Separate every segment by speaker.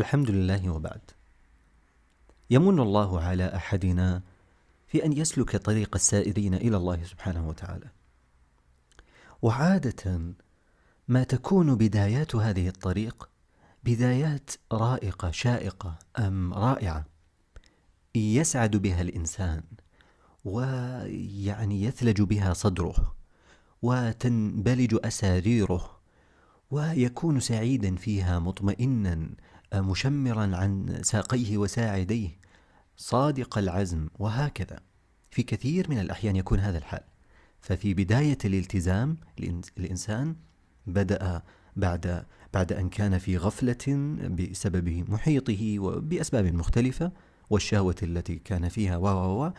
Speaker 1: الحمد لله وبعد يمن الله على احدنا في ان يسلك طريق السائرين الى الله سبحانه وتعالى وعاده ما تكون بدايات هذه الطريق بدايات رائقه شائقه ام رائعه يسعد بها الانسان ويعني يثلج بها صدره وتنبلج اساريره ويكون سعيدا فيها مطمئنا مشمرا عن ساقيه وساعديه صادق العزم وهكذا في كثير من الأحيان يكون هذا الحال ففي بداية الالتزام الإنسان بدأ بعد بعد أن كان في غفلة بسبب محيطه وبأسباب مختلفة والشهوة التي كان فيها و و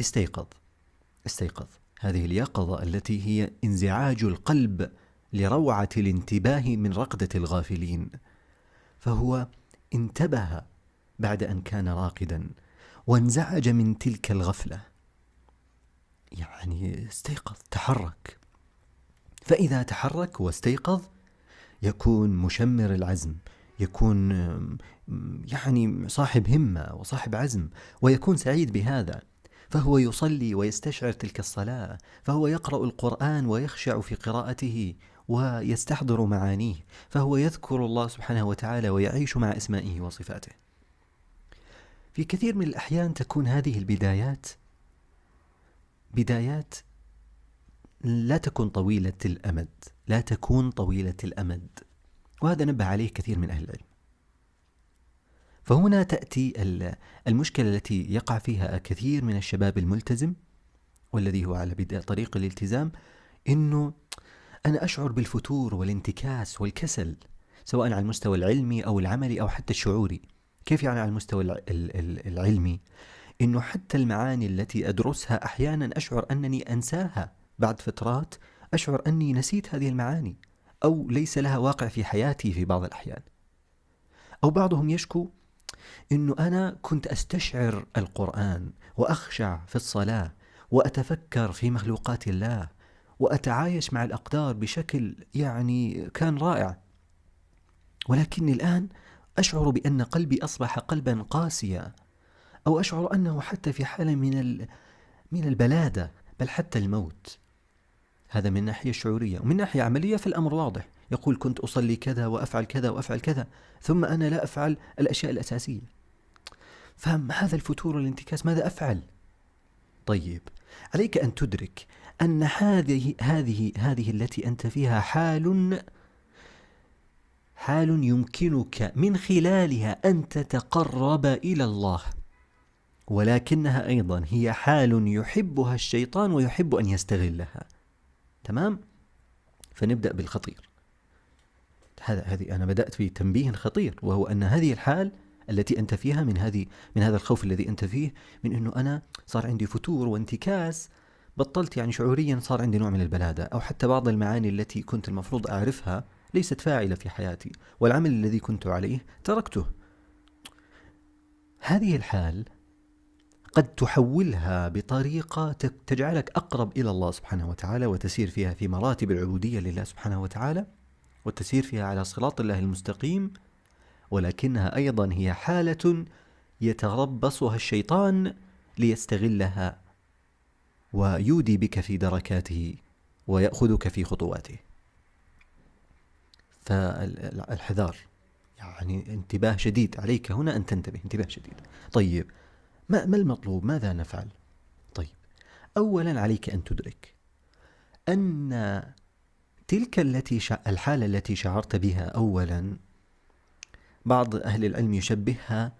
Speaker 1: استيقظ استيقظ هذه اليقظة التي هي انزعاج القلب لروعة الانتباه من رقدة الغافلين فهو انتبه بعد ان كان راقدا وانزعج من تلك الغفله يعني استيقظ تحرك فاذا تحرك واستيقظ يكون مشمر العزم يكون يعني صاحب همه وصاحب عزم ويكون سعيد بهذا فهو يصلي ويستشعر تلك الصلاه فهو يقرا القران ويخشع في قراءته ويستحضر معانيه فهو يذكر الله سبحانه وتعالى ويعيش مع اسمائه وصفاته في كثير من الاحيان تكون هذه البدايات بدايات لا تكون طويله الامد لا تكون طويله الامد وهذا نبه عليه كثير من اهل العلم فهنا تأتي المشكلة التي يقع فيها كثير من الشباب الملتزم والذي هو على بدء طريق الالتزام انه انا اشعر بالفتور والانتكاس والكسل سواء على المستوى العلمي او العملي او حتى الشعوري كيف يعني على المستوى العلمي انه حتى المعاني التي ادرسها احيانا اشعر انني انساها بعد فترات اشعر اني نسيت هذه المعاني او ليس لها واقع في حياتي في بعض الاحيان او بعضهم يشكو انه انا كنت استشعر القران واخشع في الصلاه واتفكر في مخلوقات الله واتعايش مع الاقدار بشكل يعني كان رائع ولكني الان اشعر بان قلبي اصبح قلبا قاسيا او اشعر انه حتى في حاله من من البلاده بل حتى الموت هذا من ناحيه شعوريه ومن ناحيه عمليه فالامر واضح يقول كنت أصلي كذا وأفعل كذا وأفعل كذا ثم أنا لا أفعل الأشياء الأساسية فهم هذا الفتور والانتكاس ماذا أفعل؟ طيب عليك أن تدرك أن هذه هذه هذه التي أنت فيها حال حال يمكنك من خلالها أن تتقرب إلى الله ولكنها أيضا هي حال يحبها الشيطان ويحب أن يستغلها تمام؟ فنبدأ بالخطير هذا هذه انا بدات بتنبيه خطير وهو ان هذه الحال التي انت فيها من هذه من هذا الخوف الذي انت فيه من انه انا صار عندي فتور وانتكاس بطلت يعني شعوريا صار عندي نوع من البلاده او حتى بعض المعاني التي كنت المفروض اعرفها ليست فاعله في حياتي والعمل الذي كنت عليه تركته هذه الحال قد تحولها بطريقة تجعلك أقرب إلى الله سبحانه وتعالى وتسير فيها في مراتب العبودية لله سبحانه وتعالى والتسير فيها على صراط الله المستقيم ولكنها ايضا هي حاله يتربصها الشيطان ليستغلها ويودي بك في دركاته وياخذك في خطواته فالحذار يعني انتباه شديد عليك هنا ان تنتبه انتباه شديد طيب ما, ما المطلوب ماذا نفعل طيب اولا عليك ان تدرك ان تلك التي شع... الحالة التي شعرت بها أولا بعض أهل العلم يشبهها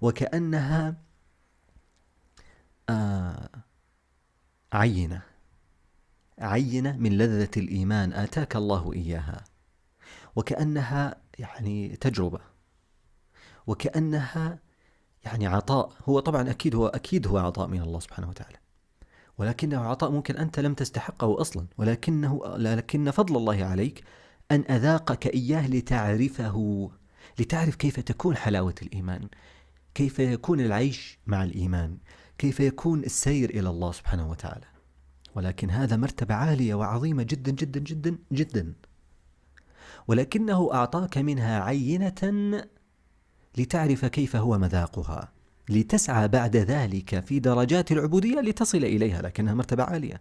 Speaker 1: وكأنها آه عينة عينة من لذة الإيمان آتاك الله إياها وكأنها يعني تجربة وكأنها يعني عطاء هو طبعا أكيد هو أكيد هو عطاء من الله سبحانه وتعالى ولكنه عطاء ممكن أنت لم تستحقه أصلا ولكنه لكن فضل الله عليك أن أذاقك إياه لتعرفه لتعرف كيف تكون حلاوة الإيمان كيف يكون العيش مع الإيمان كيف يكون السير إلى الله سبحانه وتعالى ولكن هذا مرتبة عالية وعظيمة جدا جدا جدا جدا ولكنه أعطاك منها عينة لتعرف كيف هو مذاقها لتسعى بعد ذلك في درجات العبودية لتصل إليها لكنها مرتبة عالية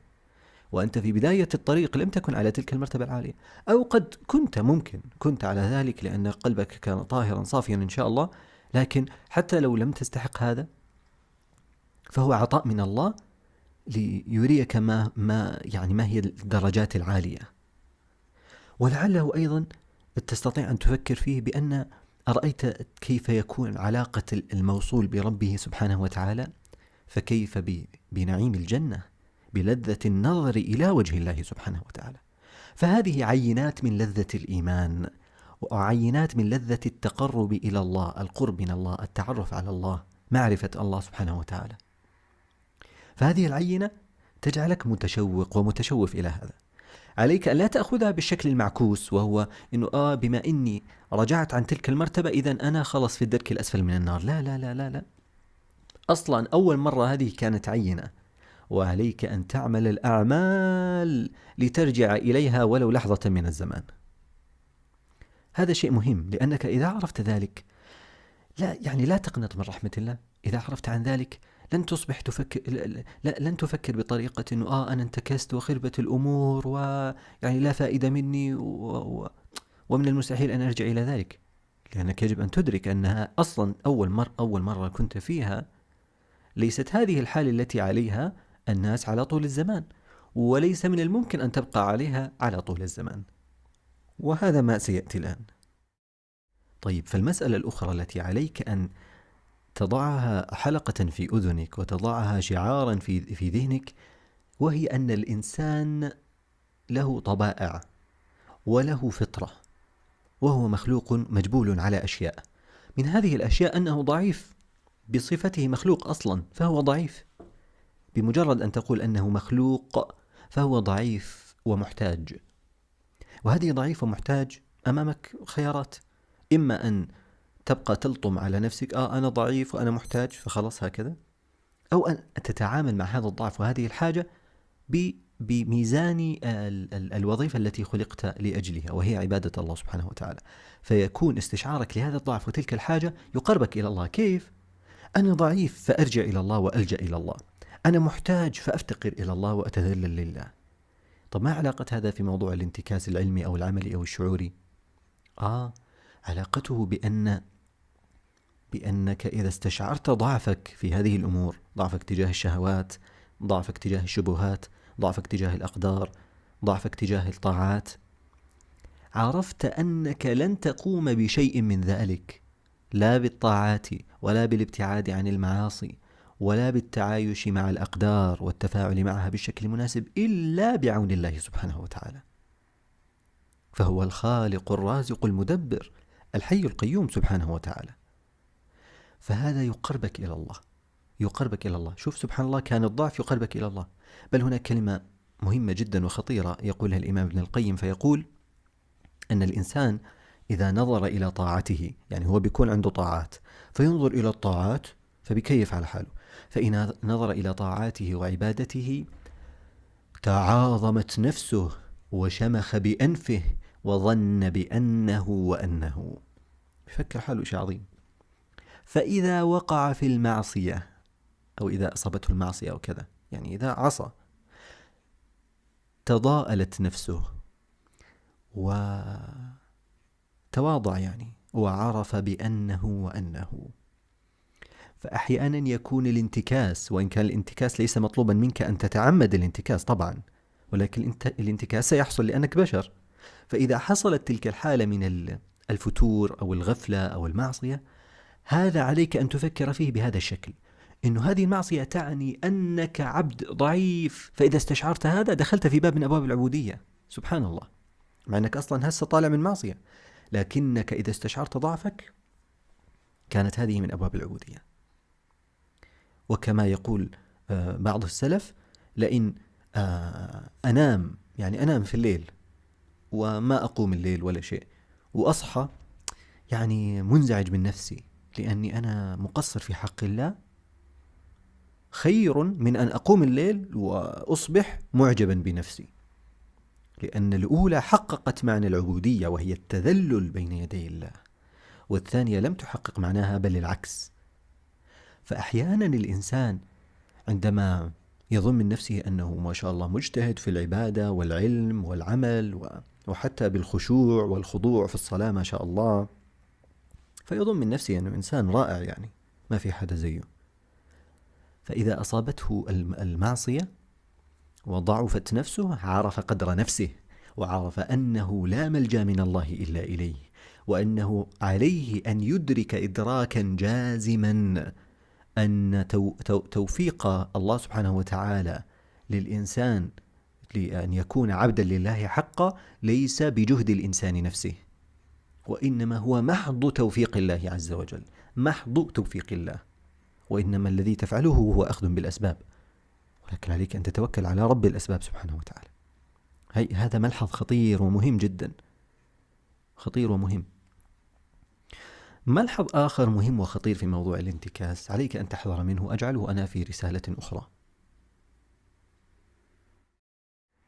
Speaker 1: وأنت في بداية الطريق لم تكن على تلك المرتبة العالية أو قد كنت ممكن كنت على ذلك لأن قلبك كان طاهرا صافيا إن شاء الله لكن حتى لو لم تستحق هذا فهو عطاء من الله ليريك ما ما يعني ما هي الدرجات العالية ولعله أيضا تستطيع أن تفكر فيه بأن أرأيت كيف يكون علاقة الموصول بربه سبحانه وتعالى فكيف بنعيم الجنة بلذة النظر إلى وجه الله سبحانه وتعالى فهذه عينات من لذة الإيمان وعينات من لذة التقرب إلى الله القرب من الله التعرف على الله معرفة الله سبحانه وتعالى فهذه العينة تجعلك متشوق ومتشوف إلى هذا عليك أن لا تأخذها بالشكل المعكوس وهو أنه آه بما أني رجعت عن تلك المرتبة إذا أنا خلص في الدرك الأسفل من النار لا لا لا لا لا أصلا أول مرة هذه كانت عينة وعليك أن تعمل الأعمال لترجع إليها ولو لحظة من الزمان هذا شيء مهم لأنك إذا عرفت ذلك لا يعني لا تقنط من رحمة الله إذا عرفت عن ذلك لن تصبح تفكر لن تفكر بطريقة إنه آه أنا انتكست وخربت الأمور ويعني لا فائدة مني و... و... ومن المستحيل أن أرجع إلى ذلك لأنك يجب أن تدرك أنها أصلا أول مرة أول مرة كنت فيها ليست هذه الحالة التي عليها الناس على طول الزمان وليس من الممكن أن تبقى عليها على طول الزمان وهذا ما سيأتي الآن طيب فالمسألة الأخرى التي عليك أن تضعها حلقة في أذنك وتضعها شعارا في في ذهنك وهي أن الإنسان له طبائع وله فطرة وهو مخلوق مجبول على أشياء من هذه الأشياء أنه ضعيف بصفته مخلوق أصلا فهو ضعيف بمجرد أن تقول أنه مخلوق فهو ضعيف ومحتاج وهذه ضعيف ومحتاج أمامك خيارات إما أن تبقى تلطم على نفسك اه انا ضعيف وانا محتاج فخلاص هكذا او ان تتعامل مع هذا الضعف وهذه الحاجه بميزان الوظيفه التي خلقت لاجلها وهي عباده الله سبحانه وتعالى فيكون استشعارك لهذا الضعف وتلك الحاجه يقربك الى الله كيف انا ضعيف فارجع الى الله والجا الى الله انا محتاج فافتقر الى الله واتذلل لله طب ما علاقه هذا في موضوع الانتكاس العلمي او العملي او الشعوري اه علاقته بان بانك اذا استشعرت ضعفك في هذه الامور ضعفك تجاه الشهوات ضعفك تجاه الشبهات ضعفك تجاه الاقدار ضعفك تجاه الطاعات عرفت انك لن تقوم بشيء من ذلك لا بالطاعات ولا بالابتعاد عن المعاصي ولا بالتعايش مع الاقدار والتفاعل معها بالشكل المناسب الا بعون الله سبحانه وتعالى فهو الخالق الرازق المدبر الحي القيوم سبحانه وتعالى فهذا يقربك إلى الله يقربك إلى الله شوف سبحان الله كان الضعف يقربك إلى الله بل هناك كلمة مهمة جدا وخطيرة يقولها الإمام ابن القيم فيقول أن الإنسان إذا نظر إلى طاعته يعني هو بيكون عنده طاعات فينظر إلى الطاعات فبكيف على حاله فإن نظر إلى طاعاته وعبادته تعاظمت نفسه وشمخ بأنفه وظن بأنه وأنه بفكر حاله شيء عظيم فإذا وقع في المعصية أو إذا أصابته المعصية أو كذا يعني إذا عصى تضاءلت نفسه وتواضع يعني وعرف بأنه وأنه فأحيانا يكون الانتكاس وإن كان الانتكاس ليس مطلوبا منك أن تتعمد الانتكاس طبعا ولكن الانتكاس سيحصل لأنك بشر فإذا حصلت تلك الحالة من الفتور أو الغفلة أو المعصية هذا عليك أن تفكر فيه بهذا الشكل أن هذه المعصية تعني أنك عبد ضعيف فإذا استشعرت هذا دخلت في باب من أبواب العبودية سبحان الله مع أنك أصلا هسه طالع من معصية لكنك إذا استشعرت ضعفك كانت هذه من أبواب العبودية وكما يقول آه، بعض السلف لئن آه، أنام يعني أنام في الليل وما أقوم الليل ولا شيء وأصحى يعني منزعج من نفسي لأني أنا مقصر في حق الله خير من أن أقوم الليل وأصبح معجبا بنفسي لأن الأولى حققت معنى العبودية وهي التذلل بين يدي الله والثانية لم تحقق معناها بل العكس فأحيانا الإنسان عندما يظن من نفسه أنه ما شاء الله مجتهد في العبادة والعلم والعمل وحتى بالخشوع والخضوع في الصلاة ما شاء الله فيظن من نفسه أنه إنسان رائع يعني ما في حدا زيه فإذا أصابته المعصية وضعفت نفسه عرف قدر نفسه وعرف أنه لا ملجأ من الله إلا إليه وأنه عليه أن يدرك إدراكا جازما أن توفيق الله سبحانه وتعالى للإنسان لأن يكون عبدا لله حقا ليس بجهد الإنسان نفسه وإنما هو محض توفيق الله عز وجل محض توفيق الله وإنما الذي تفعله هو أخذ بالأسباب ولكن عليك أن تتوكل على رب الأسباب سبحانه وتعالى هي هذا ملحظ خطير ومهم جدا خطير ومهم ملحظ آخر مهم وخطير في موضوع الانتكاس عليك أن تحذر منه أجعله أنا في رسالة أخرى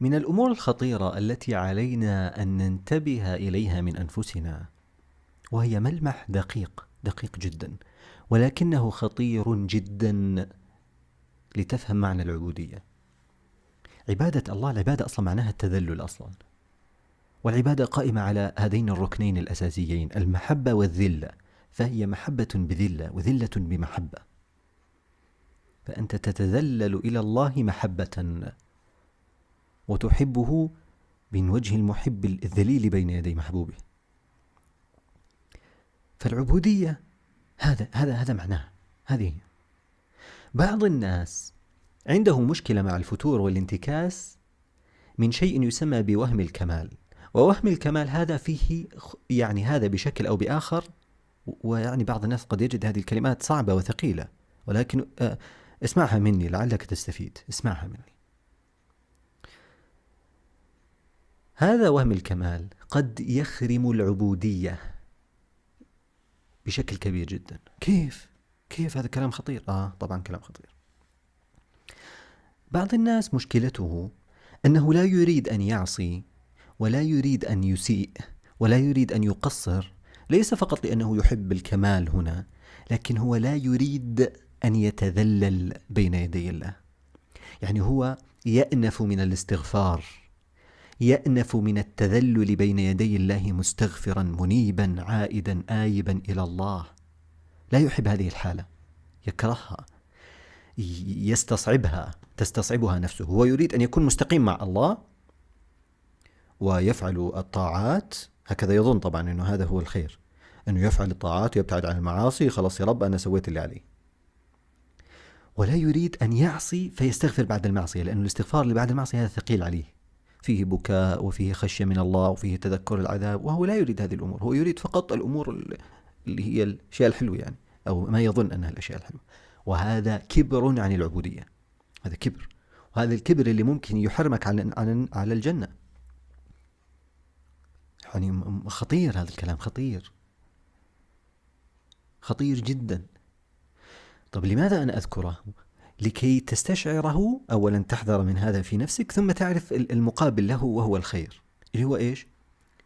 Speaker 1: من الامور الخطيره التي علينا ان ننتبه اليها من انفسنا وهي ملمح دقيق دقيق جدا ولكنه خطير جدا لتفهم معنى العبوديه عباده الله العباده اصلا معناها التذلل اصلا والعباده قائمه على هذين الركنين الاساسيين المحبه والذله فهي محبه بذله وذله بمحبه فانت تتذلل الى الله محبه وتحبه من وجه المحب الذليل بين يدي محبوبه فالعبودية هذا هذا هذا معناها هذه بعض الناس عنده مشكلة مع الفتور والانتكاس من شيء يسمى بوهم الكمال ووهم الكمال هذا فيه يعني هذا بشكل أو بآخر ويعني بعض الناس قد يجد هذه الكلمات صعبة وثقيلة ولكن آه، اسمعها مني لعلك تستفيد اسمعها مني هذا وهم الكمال قد يخرم العبودية بشكل كبير جدا كيف؟ كيف هذا كلام خطير آه طبعا كلام خطير بعض الناس مشكلته أنه لا يريد أن يعصي ولا يريد أن يسيء ولا يريد أن يقصر ليس فقط لأنه يحب الكمال هنا لكن هو لا يريد أن يتذلل بين يدي الله يعني هو يأنف من الاستغفار يأنف من التذلل بين يدي الله مستغفرا منيبا عائدا آيبا إلى الله لا يحب هذه الحالة يكرهها يستصعبها تستصعبها نفسه هو يريد أن يكون مستقيم مع الله ويفعل الطاعات هكذا يظن طبعا أنه هذا هو الخير أنه يفعل الطاعات ويبتعد عن المعاصي خلاص يا رب أنا سويت اللي علي ولا يريد أن يعصي فيستغفر بعد المعصية لأن الاستغفار اللي بعد المعصية هذا ثقيل عليه فيه بكاء وفيه خشية من الله وفيه تذكر العذاب وهو لا يريد هذه الأمور هو يريد فقط الأمور اللي هي الأشياء الحلوة يعني أو ما يظن أنها الأشياء الحلوة وهذا كبر عن العبودية هذا كبر وهذا الكبر اللي ممكن يحرمك عن عن على الجنة يعني خطير هذا الكلام خطير خطير جدا طب لماذا أنا أذكره لكي تستشعره اولا تحذر من هذا في نفسك ثم تعرف المقابل له وهو الخير اللي هو ايش؟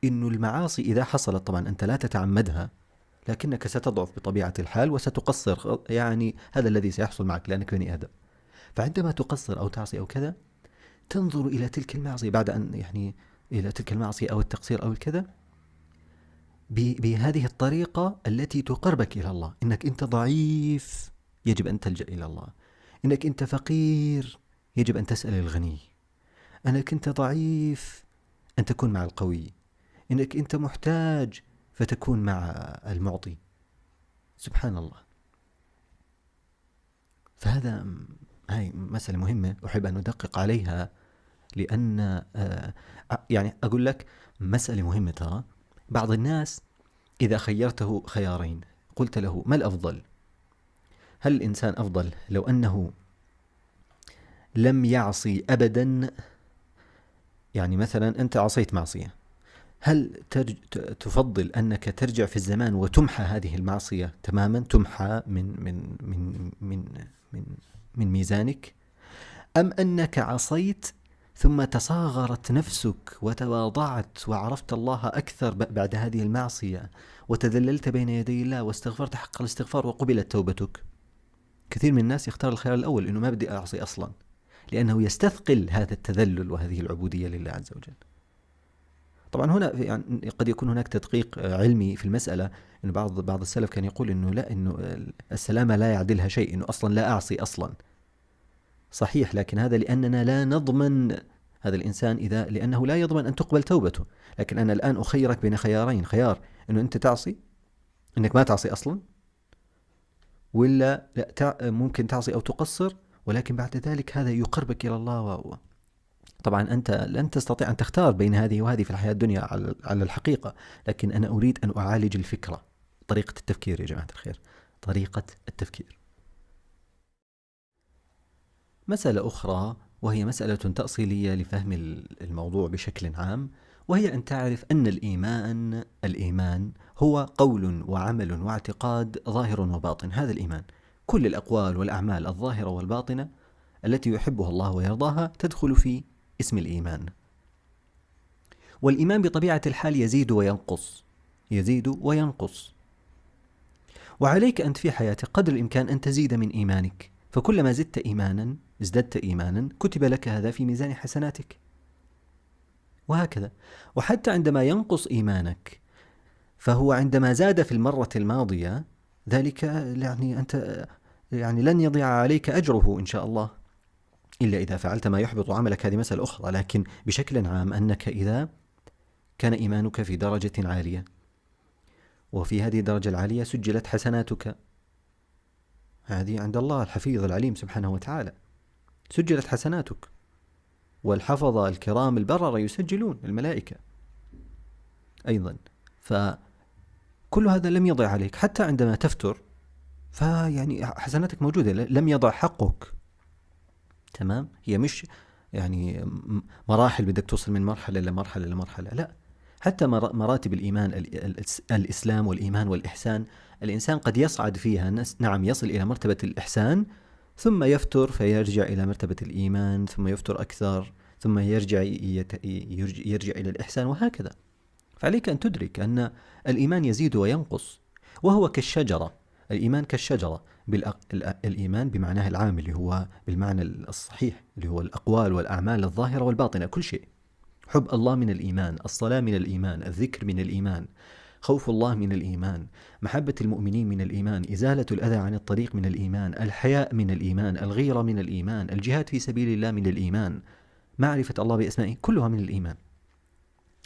Speaker 1: انه المعاصي اذا حصلت طبعا انت لا تتعمدها لكنك ستضعف بطبيعه الحال وستقصر يعني هذا الذي سيحصل معك لانك بني ادم. فعندما تقصر او تعصي او كذا تنظر الى تلك المعصيه بعد ان يعني الى تلك المعصيه او التقصير او الكذا بهذه الطريقه التي تقربك الى الله، انك انت ضعيف يجب ان تلجا الى الله. انك انت فقير يجب ان تسال الغني انك انت ضعيف ان تكون مع القوي انك انت محتاج فتكون مع المعطي سبحان الله فهذا هاي مسألة مهمة أحب أن أدقق عليها لأن آه، يعني أقول لك مسألة مهمة ترى بعض الناس إذا خيرته خيارين قلت له ما الأفضل هل الإنسان أفضل لو أنه لم يعصي أبدا يعني مثلا أنت عصيت معصية هل ترج... تفضل أنك ترجع في الزمان وتمحى هذه المعصية تماما تمحى من من من من من, من ميزانك أم أنك عصيت ثم تصاغرت نفسك وتواضعت وعرفت الله اكثر بعد هذه المعصيه وتذللت بين يدي الله واستغفرت حق الاستغفار وقبلت توبتك كثير من الناس يختار الخيار الأول أنه ما بدي أعصي أصلا لأنه يستثقل هذا التذلل وهذه العبودية لله عز وجل طبعا هنا يعني قد يكون هناك تدقيق آه، علمي في المسألة أن بعض بعض السلف كان يقول أنه لا أنه السلامة لا يعدلها شيء أنه أصلا لا أعصي أصلا صحيح لكن هذا لأننا لا نضمن هذا الإنسان إذا لأنه لا يضمن أن تقبل توبته لكن أنا الآن أخيرك بين خيارين خيار أنه أنت تعصي أنك ما تعصي أصلا ولا لا ممكن تعصي أو تقصر ولكن بعد ذلك هذا يقربك إلى الله وهو طبعا أنت لن تستطيع أن تختار بين هذه وهذه في الحياة الدنيا على الحقيقة لكن أنا أريد أن أعالج الفكرة طريقة التفكير يا جماعة الخير طريقة التفكير مسألة أخرى وهي مسألة تأصيلية لفهم الموضوع بشكل عام وهي أن تعرف أن الإيمان الإيمان هو قول وعمل واعتقاد ظاهر وباطن هذا الإيمان كل الأقوال والأعمال الظاهرة والباطنة التي يحبها الله ويرضاها تدخل في اسم الإيمان والإيمان بطبيعة الحال يزيد وينقص يزيد وينقص وعليك أنت في حياتك قدر الإمكان أن تزيد من إيمانك فكلما زدت إيمانا ازددت إيمانا كتب لك هذا في ميزان حسناتك وهكذا وحتى عندما ينقص إيمانك فهو عندما زاد في المرة الماضية ذلك يعني أنت يعني لن يضيع عليك أجره إن شاء الله إلا إذا فعلت ما يحبط عملك هذه مسألة أخرى لكن بشكل عام أنك إذا كان إيمانك في درجة عالية وفي هذه الدرجة العالية سجلت حسناتك هذه عند الله الحفيظ العليم سبحانه وتعالى سجلت حسناتك والحفظة الكرام البررة يسجلون الملائكة أيضا ف كل هذا لم يضع عليك حتى عندما تفتر فيعني حسناتك موجودة لم يضع حقك تمام هي مش يعني مراحل بدك توصل من مرحلة لمرحلة لمرحلة لا حتى مراتب الإيمان الإسلام والإيمان والإحسان الإنسان قد يصعد فيها نعم يصل إلى مرتبة الإحسان ثم يفتر فيرجع إلى مرتبة الإيمان ثم يفتر أكثر ثم يرجع يرجع إلى الإحسان وهكذا فعليك أن تدرك أن الإيمان يزيد وينقص وهو كالشجرة الإيمان كالشجرة بالأق... الإيمان بمعناه العام اللي هو بالمعنى الصحيح اللي هو الأقوال والأعمال الظاهرة والباطنة كل شيء حب الله من الإيمان الصلاة من الإيمان الذكر من الإيمان خوف الله من الإيمان محبة المؤمنين من الإيمان إزالة الأذى عن الطريق من الإيمان الحياء من الإيمان الغيرة من الإيمان الجهاد في سبيل الله من الإيمان معرفة الله بأسمائه كلها من الإيمان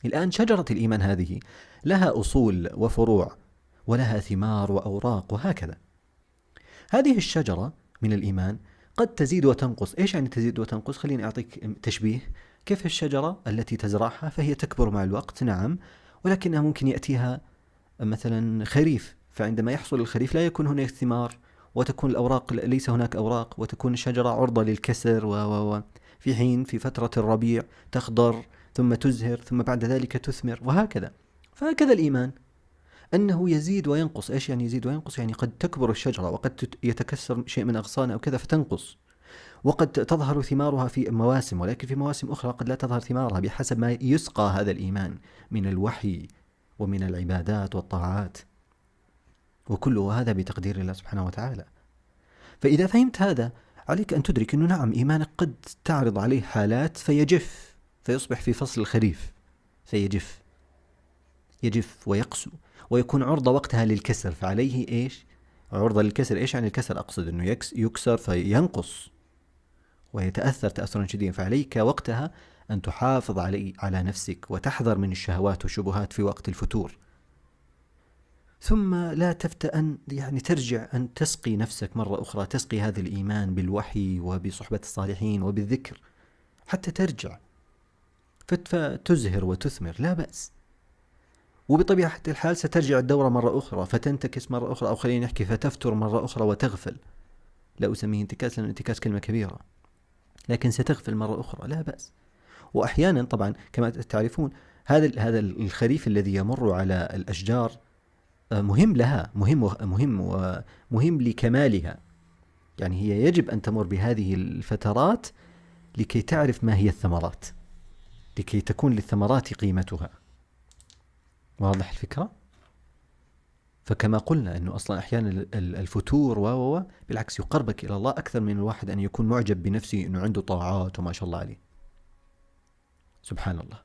Speaker 1: الآن شجرة الإيمان هذه لها أصول وفروع ولها ثمار وأوراق وهكذا هذه الشجرة من الإيمان قد تزيد وتنقص إيش يعني تزيد وتنقص خليني أعطيك تشبيه كيف الشجرة التي تزرعها فهي تكبر مع الوقت نعم ولكنها ممكن يأتيها مثلا خريف فعندما يحصل الخريف لا يكون هناك ثمار وتكون الأوراق ليس هناك أوراق وتكون الشجرة عرضة للكسر و و و في حين في فترة الربيع تخضر ثم تزهر ثم بعد ذلك تثمر وهكذا فهكذا الإيمان أنه يزيد وينقص إيش يعني يزيد وينقص يعني قد تكبر الشجرة وقد يتكسر شيء من أغصانها أو كذا فتنقص وقد تظهر ثمارها في مواسم ولكن في مواسم أخرى قد لا تظهر ثمارها بحسب ما يسقى هذا الإيمان من الوحي ومن العبادات والطاعات وكل هذا بتقدير الله سبحانه وتعالى فإذا فهمت هذا عليك أن تدرك أنه نعم إيمانك قد تعرض عليه حالات فيجف فيصبح في فصل الخريف فيجف يجف ويقسو ويكون عرضة وقتها للكسر فعليه إيش عرضة للكسر إيش يعني الكسر أقصد أنه يكسر فينقص ويتأثر تأثرا شديدا فعليك وقتها أن تحافظ علي على نفسك وتحذر من الشهوات والشبهات في وقت الفتور ثم لا تفتأن يعني ترجع أن تسقي نفسك مرة أخرى تسقي هذا الإيمان بالوحي وبصحبة الصالحين وبالذكر حتى ترجع فتزهر وتثمر لا بأس وبطبيعة الحال سترجع الدورة مرة أخرى فتنتكس مرة أخرى أو خلينا نحكي فتفتر مرة أخرى وتغفل لا أسميه انتكاس لأن انتكاس كلمة كبيرة لكن ستغفل مرة أخرى لا بأس وأحيانا طبعا كما تعرفون هذا هذا الخريف الذي يمر على الأشجار آه، مهم لها مهم مهم ومهم لكمالها يعني هي يجب أن تمر بهذه الفترات لكي تعرف ما هي الثمرات لكي تكون للثمرات قيمتها واضح الفكرة؟ فكما قلنا أنه أصلا أحيانا الفتور و بالعكس يقربك إلى الله أكثر من الواحد أن يكون معجب بنفسه أنه عنده طاعات وما شاء الله عليه سبحان الله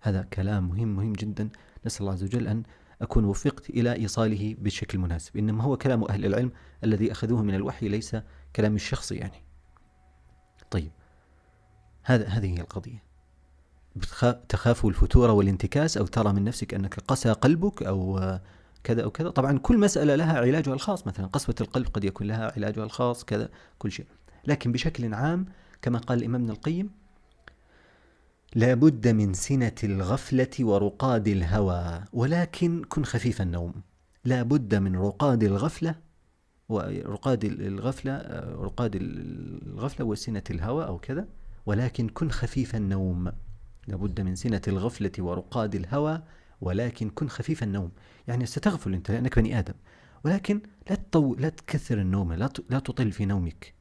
Speaker 1: هذا كلام مهم مهم جدا نسأل الله عز وجل أن أكون وفقت إلى إيصاله بشكل مناسب إنما هو كلام أهل العلم الذي أخذوه من الوحي ليس كلام الشخصي يعني طيب هذا هذه هي القضية تخاف الفتور والانتكاس أو ترى من نفسك أنك قسى قلبك أو كذا أو كذا طبعا كل مسألة لها علاجها الخاص مثلا قسوة القلب قد يكون لها علاجها الخاص كذا كل شيء لكن بشكل عام كما قال الإمام ابن القيم لابد من سنة الغفلة ورقاد الهوى ولكن كن خفيف النوم لابد من رقاد الغفلة ورقاد الغفلة رقاد الغفلة وسنة الهوى أو كذا ولكن كن خفيف النوم لابد من سنة الغفلة ورقاد الهوى ولكن كن خفيف النوم يعني ستغفل أنت لأنك بني آدم ولكن لا تطو... لا تكثر النوم لا, ت... لا تطل في نومك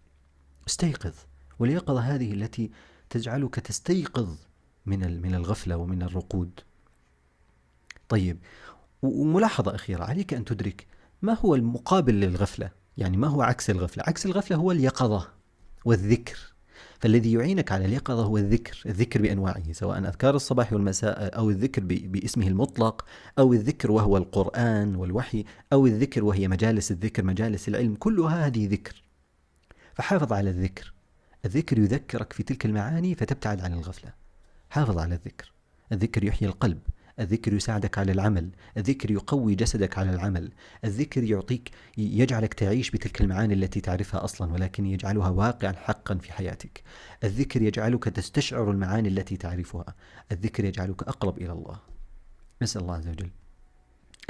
Speaker 1: استيقظ واليقظة هذه التي تجعلك تستيقظ من من الغفلة ومن الرقود طيب وملاحظة أخيرة عليك أن تدرك ما هو المقابل للغفلة يعني ما هو عكس الغفلة عكس الغفلة هو اليقظة والذكر فالذي يعينك على اليقظة هو الذكر الذكر بأنواعه سواء أذكار الصباح والمساء أو الذكر باسمه المطلق أو الذكر وهو القرآن والوحي أو الذكر وهي مجالس الذكر مجالس العلم كلها هذه ذكر فحافظ على الذكر الذكر يذكرك في تلك المعاني فتبتعد عن الغفلة حافظ على الذكر الذكر يحيي القلب الذكر يساعدك على العمل الذكر يقوي جسدك على العمل الذكر يعطيك يجعلك تعيش بتلك المعاني التي تعرفها أصلا ولكن يجعلها واقعا حقا في حياتك الذكر يجعلك تستشعر المعاني التي تعرفها الذكر يجعلك أقرب إلى الله نسأل الله عز وجل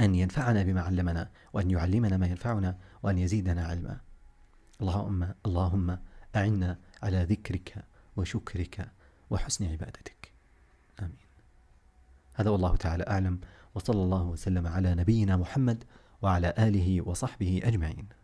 Speaker 1: أن ينفعنا بما علمنا وأن يعلمنا ما ينفعنا وأن يزيدنا علما اللهم اللهم أعنا على ذكرك وشكرك وحسن عبادتك هذا والله تعالى أعلم وصلى الله وسلم على نبينا محمد وعلى آله وصحبه أجمعين